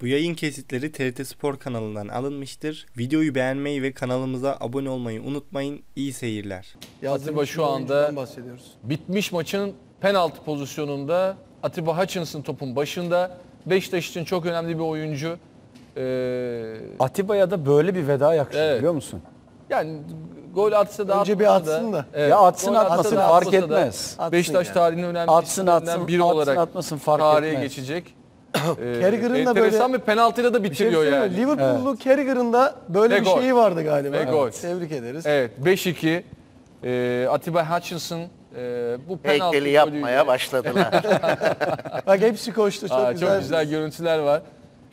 Bu yayın kesitleri TRT Spor kanalından alınmıştır. Videoyu beğenmeyi ve kanalımıza abone olmayı unutmayın. İyi seyirler. Atiba şu anda bahsediyoruz. bitmiş maçın penaltı pozisyonunda. Atiba Hutchinson topun başında. Beşiktaş için çok önemli bir oyuncu. Ee... Atiba'ya da böyle bir veda yakışır evet. biliyor musun? Yani gol atsa da Önce bir atsın da. da. Evet. Ya atsın atmasın fark etmez. Beşiktaş tarihinin önemli atsın, atsın, biri atsın, olarak atmasın, fark tarihe etmez. geçecek. Ee, Carragher'ın da böyle... Enteresan bir penaltıyla da şey bitiriyor şey yani. Liverpool'lu evet. Carragher'ın da böyle Ve bir gol. şeyi vardı galiba. Ve Evet, tebrik ederiz. Evet 5-2. Ee, Atiba Hutchinson e, bu penaltı Heykeli yapmaya başladılar. Bak hepsi koştu çok Aa, güzel. Çok güzel görüntüler var.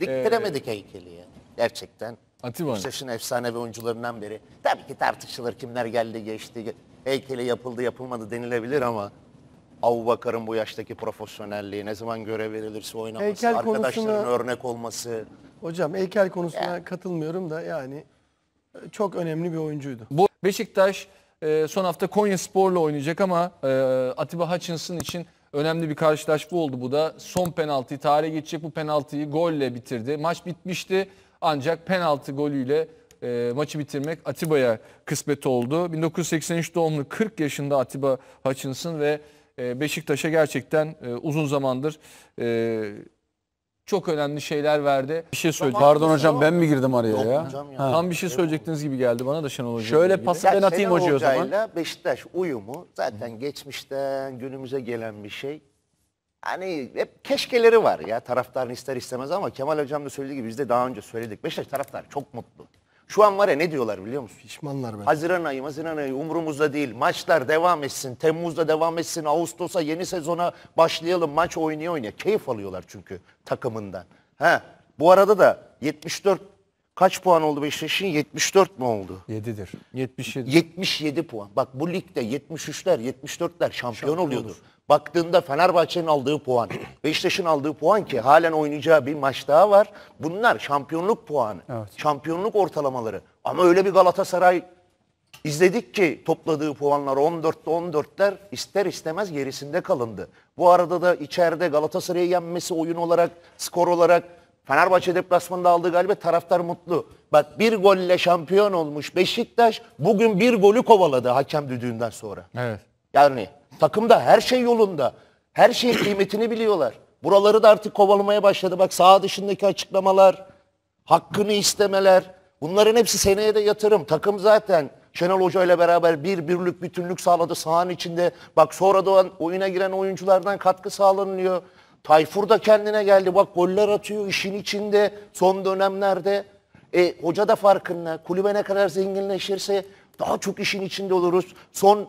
Ee, Diktiremedik ee, heykeli ya. Gerçekten. Atiba efsane ve oyuncularından biri. Tabii ki tartışılır kimler geldi geçti. Heykeli yapıldı yapılmadı denilebilir ama Avubakar'ın bu yaştaki profesyonelliği, ne zaman görev verilirse oynaması, heykel arkadaşların konusuna, örnek olması. Hocam heykel konusuna yani. katılmıyorum da yani e, çok önemli bir oyuncuydu. Bu Beşiktaş e, son hafta Konya Spor'la oynayacak ama e, Atiba Hutchinson için önemli bir karşılaşma oldu bu da. Son penaltı tarihe geçecek bu penaltıyı golle bitirdi. Maç bitmişti ancak penaltı golüyle e, maçı bitirmek Atiba'ya kısmet oldu. 1983 doğumlu 40 yaşında Atiba Hutchinson ve ee, Beşiktaş'a gerçekten e, uzun zamandır e, çok önemli şeyler verdi. Bir şey söyleyeceğim. Pardon hocam ben mi girdim araya ya? ya? Tam bir şey söyleyecektiniz gibi geldi bana da Şenol Hoca. Şöyle pası ben atayım hoca o zaman. Beşiktaş uyumu zaten Hı. geçmişten günümüze gelen bir şey. Hani hep keşkeleri var ya taraftarın ister istemez ama Kemal Hocam da söylediği gibi biz de daha önce söyledik. Beşiktaş taraftar çok mutlu. Şu an var ya ne diyorlar biliyor musun? Pişmanlar ben. Haziran ayı, Haziran ayı umurumuzda değil. Maçlar devam etsin, Temmuz'da devam etsin, Ağustos'a yeni sezona başlayalım. Maç oynaya oynaya. Keyif alıyorlar çünkü takımından. Ha, bu arada da 74 Kaç puan oldu Beşiktaş'ın? 74 mi oldu? 7'dir. 77. 77 puan. Bak bu ligde 73'ler, 74'ler şampiyon, şampiyon oluyordu. Olur. Baktığında Fenerbahçe'nin aldığı puan, Beşiktaş'ın aldığı puan ki halen oynayacağı bir maç daha var. Bunlar şampiyonluk puanı, evet. şampiyonluk ortalamaları. Ama öyle bir Galatasaray izledik ki topladığı puanlar 14'te 14'ler ister istemez gerisinde kalındı. Bu arada da içeride Galatasaray'ı yenmesi oyun olarak, skor olarak Fenerbahçe deplasmanında aldığı galibiyet taraftar mutlu. Bak bir golle şampiyon olmuş Beşiktaş bugün bir golü kovaladı hakem düdüğünden sonra. Evet. Yani takımda her şey yolunda. Her şeyin kıymetini biliyorlar. Buraları da artık kovalamaya başladı. Bak sağ dışındaki açıklamalar, hakkını istemeler. Bunların hepsi seneye de yatırım. Takım zaten Şenol Hoca ile beraber bir birlik bütünlük sağladı sahanın içinde. Bak sonra doğan oyuna giren oyunculardan katkı sağlanıyor. Tayfur da kendine geldi. Bak goller atıyor işin içinde son dönemlerde. E, hoca da farkında. Kulübe ne kadar zenginleşirse daha çok işin içinde oluruz. Son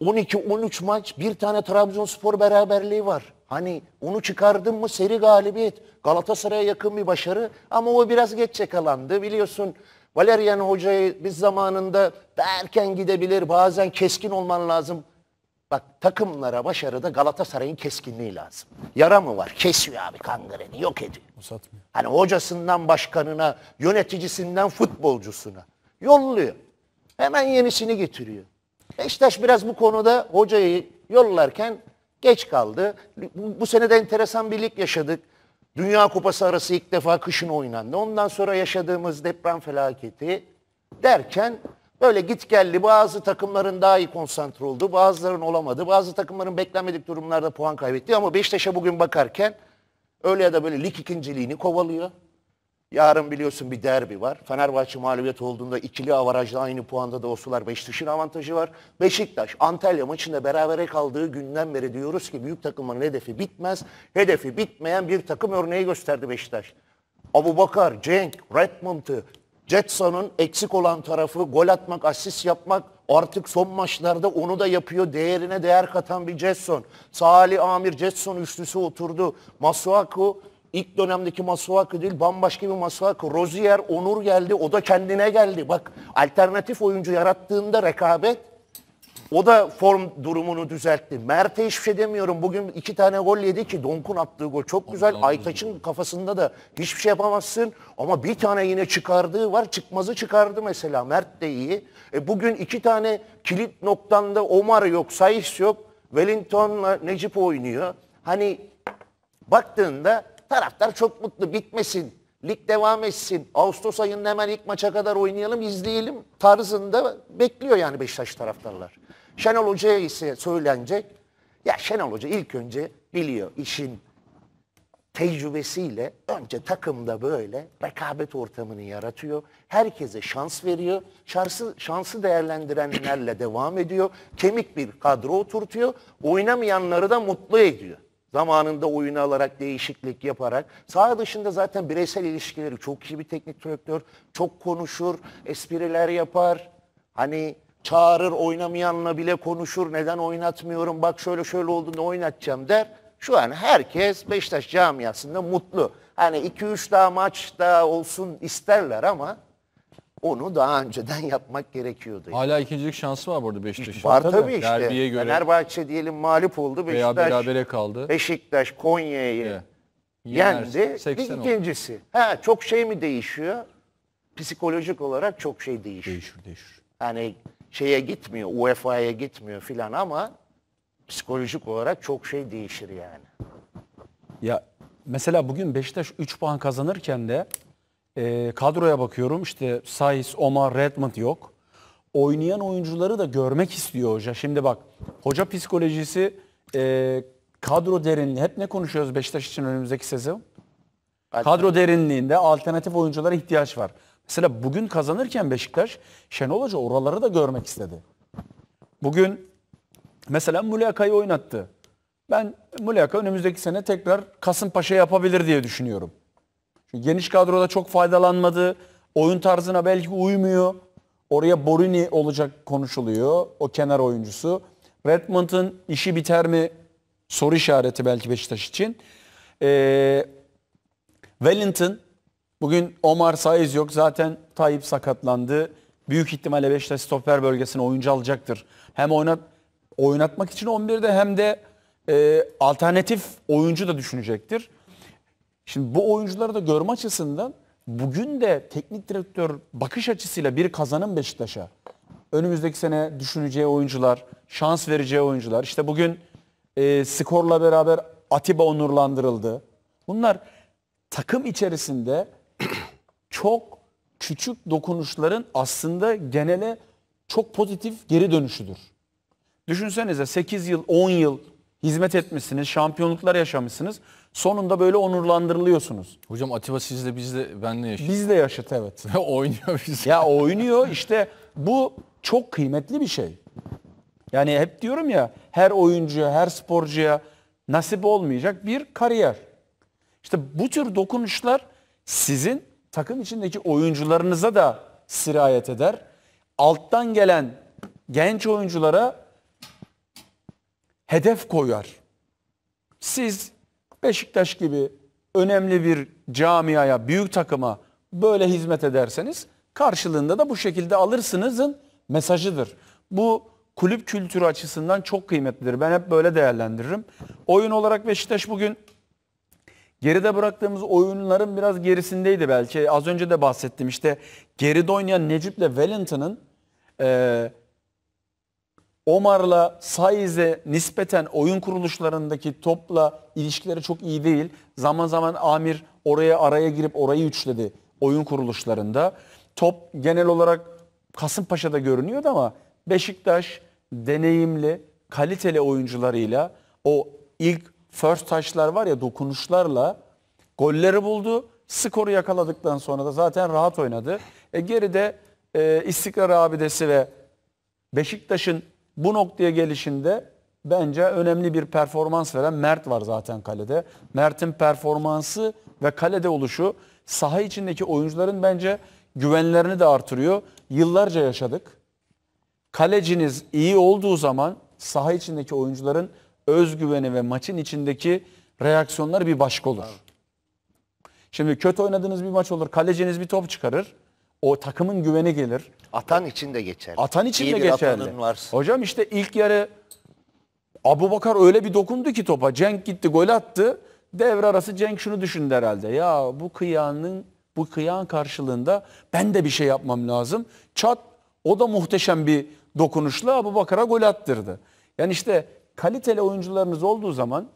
12-13 maç bir tane Trabzonspor beraberliği var. Hani onu çıkardın mı seri galibiyet. Galatasaray'a yakın bir başarı ama o biraz geç yakalandı. Biliyorsun Valerian Hoca'yı biz zamanında erken gidebilir bazen keskin olman lazım. Bak takımlara başarıda Galatasaray'ın keskinliği lazım. Yara mı var? Kesiyor abi kangreni, yok ediyor. Uzatmıyor. Hani hocasından başkanına, yöneticisinden futbolcusuna yolluyor. Hemen yenisini getiriyor. Beşiktaş biraz bu konuda hocayı yollarken geç kaldı. Bu, bu sene de enteresan bir lig yaşadık. Dünya Kupası arası ilk defa kışın oynandı. Ondan sonra yaşadığımız deprem felaketi derken Böyle git geldi bazı takımların daha iyi konsantre oldu bazılarının olamadı bazı takımların beklenmedik durumlarda puan kaybetti ama Beşiktaş'a bugün bakarken öyle ya da böyle lig ikinciliğini kovalıyor. Yarın biliyorsun bir derbi var. Fenerbahçe mağlubiyet olduğunda ikili avarajda aynı puanda da olsalar Beşiktaş'ın avantajı var. Beşiktaş Antalya maçında berabere kaldığı günden beri diyoruz ki büyük takımların hedefi bitmez. Hedefi bitmeyen bir takım örneği gösterdi Beşiktaş. Abu Bakar, Cenk, Redmond'ı, Jetson'un eksik olan tarafı gol atmak, asist yapmak artık son maçlarda onu da yapıyor. Değerine değer katan bir Jetson. Salih Amir Jetson üçlüsü oturdu. Masuaku ilk dönemdeki Masuaku değil bambaşka bir Masuaku. Rozier Onur geldi o da kendine geldi. Bak alternatif oyuncu yarattığında rekabet o da form durumunu düzeltti. Mert'e hiçbir şey demiyorum. Bugün iki tane gol yedi ki Donk'un attığı gol çok güzel. Aytaç'ın kafasında da hiçbir şey yapamazsın. Ama bir tane yine çıkardığı var. Çıkmazı çıkardı mesela. Mert de iyi. E bugün iki tane kilit noktanda Omar yok, Sayış yok. Wellington'la Necip oynuyor. Hani baktığında taraftar çok mutlu. Bitmesin lig devam etsin. Ağustos ayının hemen ilk maça kadar oynayalım, izleyelim tarzında bekliyor yani Beşiktaş taraftarlar. Şenol Hoca'ya ise söylenecek. Ya Şenol Hoca ilk önce biliyor işin tecrübesiyle önce takımda böyle rekabet ortamını yaratıyor. Herkese şans veriyor. Şansı, şansı değerlendirenlerle devam ediyor. Kemik bir kadro oturtuyor. Oynamayanları da mutlu ediyor. Zamanında oyunu alarak, değişiklik yaparak. Sağ dışında zaten bireysel ilişkileri çok iyi bir teknik direktör. Çok konuşur, espriler yapar. Hani Çağırır oynamayanla bile konuşur. Neden oynatmıyorum? Bak şöyle şöyle oldu ne oynatacağım der. Şu an herkes Beşiktaş camiasında mutlu. Hani 2-3 daha maç daha olsun isterler ama onu daha önceden yapmak gerekiyordu. Hala ikincilik şansı var burada Beşiktaş'ın. Var tabii, tabii işte. Derbiye göre. Fenerbahçe diyelim mağlup oldu. Beşiktaş, veya berabere kaldı. Beşiktaş Konya'yı evet. yendi. Bir ikincisi. Ha, çok şey mi değişiyor? Psikolojik olarak çok şey değişiyor. Değişir değişir. Yani şeye gitmiyor, UEFA'ya gitmiyor filan ama psikolojik olarak çok şey değişir yani. Ya mesela bugün Beşiktaş 3 puan kazanırken de e, kadroya bakıyorum işte Saiz, Omar, Redmond yok. Oynayan oyuncuları da görmek istiyor hoca. Şimdi bak hoca psikolojisi e, kadro derinliği hep ne konuşuyoruz Beşiktaş için önümüzdeki sezon? Kadro derinliğinde alternatif oyunculara ihtiyaç var. Mesela bugün kazanırken Beşiktaş Şenol Hoca oraları da görmek istedi. Bugün mesela Mulyakayı oynattı. Ben Mulaka önümüzdeki sene tekrar Kasımpaşa yapabilir diye düşünüyorum. Çünkü geniş kadroda çok faydalanmadı. Oyun tarzına belki uymuyor. Oraya Borini olacak konuşuluyor. O kenar oyuncusu. Redmond'un işi biter mi? Soru işareti belki Beşiktaş için. Ee, Wellington Bugün Omar Saiz yok. Zaten Tayyip sakatlandı. Büyük ihtimalle Beşiktaş stoper bölgesine oyuncu alacaktır. Hem oynat oynatmak için 11'de hem de e, alternatif oyuncu da düşünecektir. Şimdi bu oyuncuları da görme açısından bugün de teknik direktör bakış açısıyla bir kazanım Beşiktaş'a. Önümüzdeki sene düşüneceği oyuncular, şans vereceği oyuncular. İşte bugün e, skorla beraber Atiba onurlandırıldı. Bunlar takım içerisinde çok küçük dokunuşların aslında genele çok pozitif geri dönüşüdür. Düşünsenize 8 yıl, 10 yıl hizmet etmişsiniz, şampiyonluklar yaşamışsınız. Sonunda böyle onurlandırılıyorsunuz. Hocam Atiba sizle bizle benle yaşıyor. Bizle yaşat evet. oynuyor biz. Ya oynuyor işte bu çok kıymetli bir şey. Yani hep diyorum ya her oyuncuya, her sporcuya nasip olmayacak bir kariyer. İşte bu tür dokunuşlar sizin takım içindeki oyuncularınıza da sirayet eder. Alttan gelen genç oyunculara hedef koyar. Siz Beşiktaş gibi önemli bir camiaya, büyük takıma böyle hizmet ederseniz karşılığında da bu şekilde alırsınızın mesajıdır. Bu kulüp kültürü açısından çok kıymetlidir. Ben hep böyle değerlendiririm. Oyun olarak Beşiktaş bugün geride bıraktığımız oyunların biraz gerisindeydi belki. Az önce de bahsettim işte geride oynayan Necip'le Wellington'ın e, Omar'la Saiz'e nispeten oyun kuruluşlarındaki topla ilişkileri çok iyi değil. Zaman zaman Amir oraya araya girip orayı üçledi oyun kuruluşlarında. Top genel olarak Kasımpaşa'da görünüyordu ama Beşiktaş deneyimli, kaliteli oyuncularıyla o ilk first touch'lar var ya dokunuşlarla golleri buldu. Skoru yakaladıktan sonra da zaten rahat oynadı. E geride e, İstikrar abidesi ve Beşiktaş'ın bu noktaya gelişinde bence önemli bir performans veren Mert var zaten kalede. Mert'in performansı ve kalede oluşu saha içindeki oyuncuların bence güvenlerini de artırıyor. Yıllarca yaşadık. Kaleciniz iyi olduğu zaman saha içindeki oyuncuların özgüveni ve maçın içindeki reaksiyonları bir başka olur. Şimdi kötü oynadığınız bir maç olur. Kaleciniz bir top çıkarır. O takımın güveni gelir. Atan için de geçerli. Atan için İyi de geçerli. Varsa. Hocam işte ilk yarı Abu Bakar öyle bir dokundu ki topa. Cenk gitti gol attı. Devre arası Cenk şunu düşündü herhalde. Ya bu kıyanın bu kıyağın karşılığında ben de bir şey yapmam lazım. Çat o da muhteşem bir dokunuşla Abu Bakar'a gol attırdı. Yani işte kaliteli oyuncularınız olduğu zaman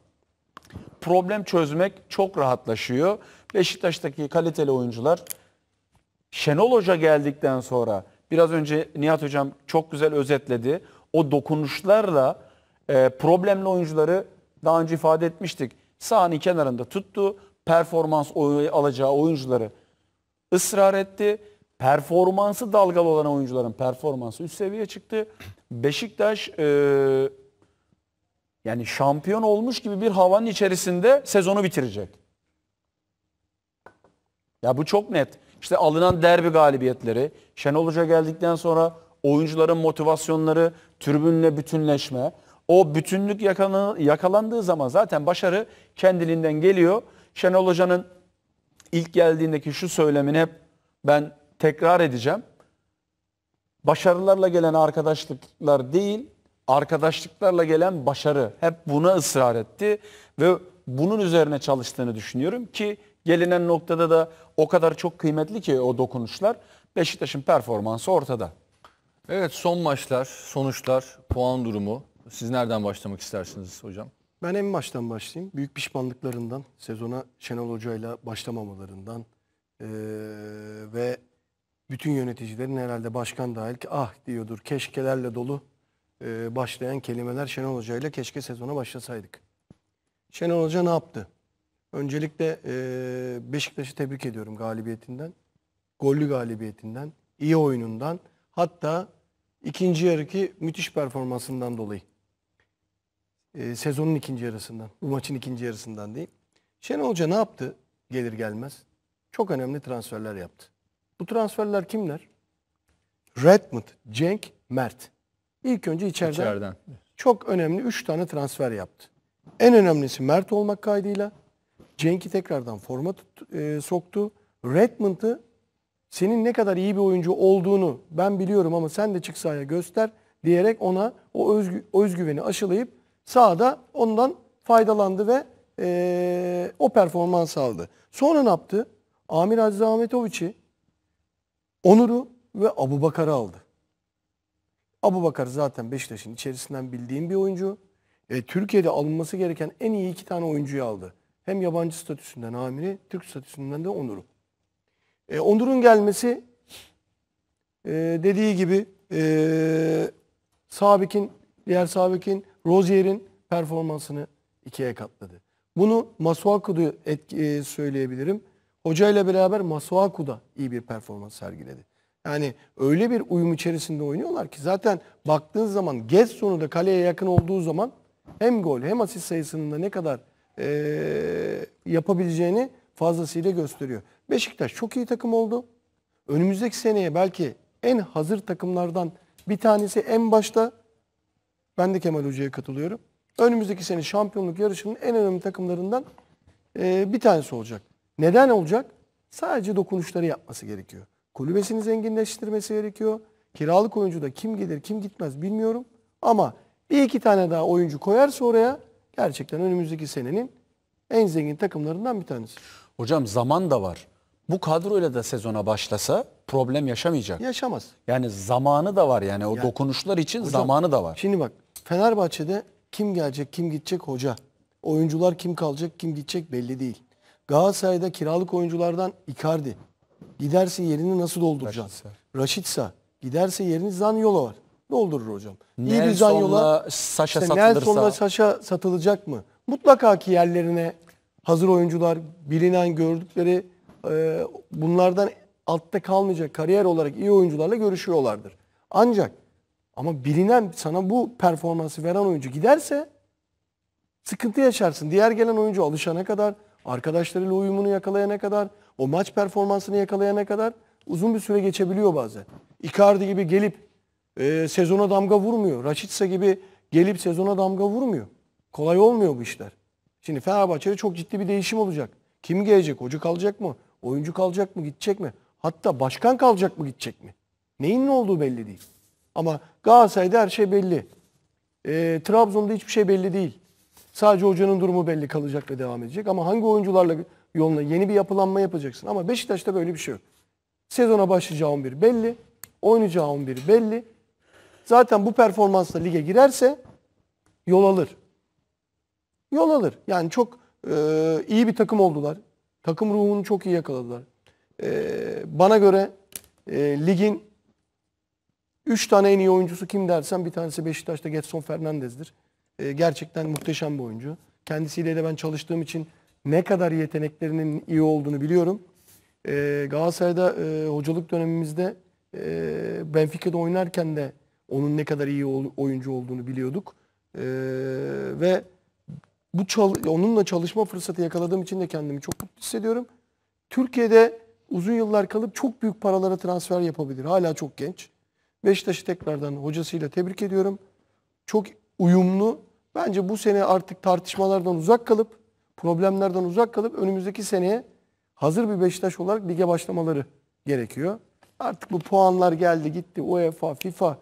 problem çözmek çok rahatlaşıyor. Beşiktaş'taki kaliteli oyuncular Şenol Hoca geldikten sonra biraz önce Nihat Hocam çok güzel özetledi. O dokunuşlarla e, problemli oyuncuları daha önce ifade etmiştik. Sahanın kenarında tuttu. Performans alacağı oyuncuları ısrar etti. Performansı dalgalı olan oyuncuların performansı üst seviyeye çıktı. Beşiktaş e, yani şampiyon olmuş gibi bir havanın içerisinde sezonu bitirecek. Ya bu çok net. İşte alınan derbi galibiyetleri, Şenol Hoca geldikten sonra oyuncuların motivasyonları, tribünle bütünleşme. O bütünlük yakalandığı zaman zaten başarı kendiliğinden geliyor. Şenol Hoca'nın ilk geldiğindeki şu söylemini hep ben tekrar edeceğim. Başarılarla gelen arkadaşlıklar değil, arkadaşlıklarla gelen başarı hep buna ısrar etti ve bunun üzerine çalıştığını düşünüyorum ki gelinen noktada da o kadar çok kıymetli ki o dokunuşlar Beşiktaş'ın performansı ortada. Evet son maçlar, sonuçlar, puan durumu. Siz nereden başlamak istersiniz hocam? Ben en baştan başlayayım. Büyük pişmanlıklarından, sezona Şenol Hoca'yla başlamamalarından ee, ve bütün yöneticilerin herhalde başkan dahil ki ah diyordur keşkelerle dolu e, başlayan kelimeler Şenol Hoca ile keşke sezona başlasaydık. Şenol Hoca ne yaptı? Öncelikle e, Beşiktaş'ı tebrik ediyorum galibiyetinden. Gollü galibiyetinden, iyi oyunundan, hatta ikinci yarı ki müthiş performansından dolayı. E, sezonun ikinci yarısından, bu maçın ikinci yarısından değil. Şenol Hoca ne yaptı gelir gelmez? Çok önemli transferler yaptı. Bu transferler kimler? Redmond, Cenk, Mert. İlk önce içeriden, içeriden. çok önemli 3 tane transfer yaptı. En önemlisi Mert olmak kaydıyla Cenk'i tekrardan forma e, soktu. Redmond'ı senin ne kadar iyi bir oyuncu olduğunu ben biliyorum ama sen de çık sahaya göster diyerek ona o özgü, özgüveni aşılayıp sahada ondan faydalandı ve e, o performans aldı. Sonra ne yaptı? Amir Aziz Ahmetoviç'i, Onur'u ve Abu Bakar'ı aldı. Abu Bakar zaten Beşiktaş'ın içerisinden bildiğim bir oyuncu. E, Türkiye'de alınması gereken en iyi iki tane oyuncuyu aldı. Hem yabancı statüsünden Amiri, Türk statüsünden de Onur'u. E, Onur'un gelmesi e, dediği gibi e, Sabik'in, diğer Sabik'in, Rozier'in performansını ikiye katladı. Bunu Masuaku'da etki, e, söyleyebilirim. Hoca ile beraber Masuaku da iyi bir performans sergiledi. Yani öyle bir uyum içerisinde oynuyorlar ki zaten baktığın zaman Getson'u da kaleye yakın olduğu zaman hem gol hem asist sayısının da ne kadar e, yapabileceğini fazlasıyla gösteriyor. Beşiktaş çok iyi takım oldu. Önümüzdeki seneye belki en hazır takımlardan bir tanesi en başta ben de Kemal Hoca'ya katılıyorum. Önümüzdeki sene şampiyonluk yarışının en önemli takımlarından e, bir tanesi olacak. Neden olacak? Sadece dokunuşları yapması gerekiyor. Kulübesini zenginleştirmesi gerekiyor. Kiralık oyuncu da kim gelir kim gitmez bilmiyorum. Ama bir iki tane daha oyuncu koyarsa oraya gerçekten önümüzdeki senenin en zengin takımlarından bir tanesi. Hocam zaman da var. Bu kadroyla da sezona başlasa problem yaşamayacak. Yaşamaz. Yani zamanı da var yani o yani, dokunuşlar için hocam, zamanı da var. Şimdi bak Fenerbahçe'de kim gelecek kim gidecek hoca. Oyuncular kim kalacak kim gidecek belli değil. Galatasaray'da kiralık oyunculardan Icardi. Giderse yerini nasıl dolduracaksın? Raşitsa. Raşitsa. Giderse yerini Zanyola var. Doldurur hocam. Nelson'la İyi bir Zanyola. Saşa işte satılırsa. Nelson'la Saşa satılacak mı? Mutlaka ki yerlerine hazır oyuncular bilinen gördükleri e, bunlardan altta kalmayacak kariyer olarak iyi oyuncularla görüşüyorlardır. Ancak ama bilinen sana bu performansı veren oyuncu giderse sıkıntı yaşarsın. Diğer gelen oyuncu alışana kadar, arkadaşlarıyla uyumunu yakalayana kadar, o maç performansını yakalayana kadar uzun bir süre geçebiliyor bazen. Icardi gibi gelip e, sezona damga vurmuyor. Raşitsa gibi gelip sezona damga vurmuyor. Kolay olmuyor bu işler. Şimdi Fenerbahçe'de çok ciddi bir değişim olacak. Kim gelecek? Hoca kalacak mı? Oyuncu kalacak mı? Gidecek mi? Hatta başkan kalacak mı? Gidecek mi? Neyin ne olduğu belli değil. Ama Galatasaray'da her şey belli. E, Trabzon'da hiçbir şey belli değil. Sadece hocanın durumu belli kalacak ve devam edecek. Ama hangi oyuncularla yoluna yeni bir yapılanma yapacaksın. Ama Beşiktaş'ta böyle bir şey yok. Sezona başlayacağı 11 belli. Oynayacağı 11 belli. Zaten bu performansla lige girerse yol alır. Yol alır. Yani çok e, iyi bir takım oldular. Takım ruhunu çok iyi yakaladılar. E, bana göre e, ligin 3 tane en iyi oyuncusu kim dersen bir tanesi Beşiktaş'ta Getson Fernandez'dir. E, gerçekten muhteşem bir oyuncu. Kendisiyle de ben çalıştığım için ne kadar yeteneklerinin iyi olduğunu biliyorum. E, Galatasaray'da e, hocalık dönemimizde e, Benfica'da oynarken de onun ne kadar iyi oyuncu olduğunu biliyorduk. E, ve bu çal onunla çalışma fırsatı yakaladığım için de kendimi çok mutlu hissediyorum. Türkiye'de uzun yıllar kalıp çok büyük paralara transfer yapabilir. Hala çok genç. Beşiktaş'ı tekrardan hocasıyla tebrik ediyorum. Çok uyumlu. Bence bu sene artık tartışmalardan uzak kalıp problemlerden uzak kalıp önümüzdeki seneye hazır bir Beşiktaş olarak lige başlamaları gerekiyor. Artık bu puanlar geldi gitti UEFA, FIFA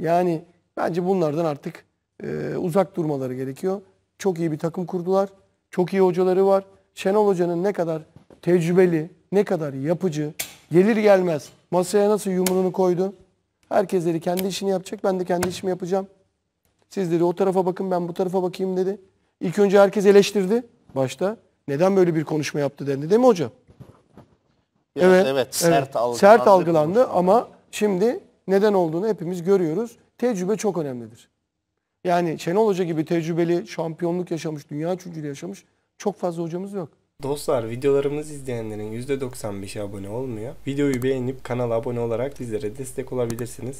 yani bence bunlardan artık e, uzak durmaları gerekiyor. Çok iyi bir takım kurdular. Çok iyi hocaları var. Şenol Hoca'nın ne kadar tecrübeli, ne kadar yapıcı, gelir gelmez masaya nasıl yumruğunu koydu. Herkesleri kendi işini yapacak, ben de kendi işimi yapacağım. Siz dedi o tarafa bakın, ben bu tarafa bakayım dedi. İlk önce herkes eleştirdi başta. Neden böyle bir konuşma yaptı dendi değil mi hocam? Biraz evet, evet, sert evet. algılandı. Sert algılandı ama şimdi neden olduğunu hepimiz görüyoruz. Tecrübe çok önemlidir. Yani Şenol Hoca gibi tecrübeli, şampiyonluk yaşamış, dünya üçüncülüğü yaşamış çok fazla hocamız yok. Dostlar videolarımız izleyenlerin %95'i abone olmuyor. Videoyu beğenip kanala abone olarak bizlere destek olabilirsiniz.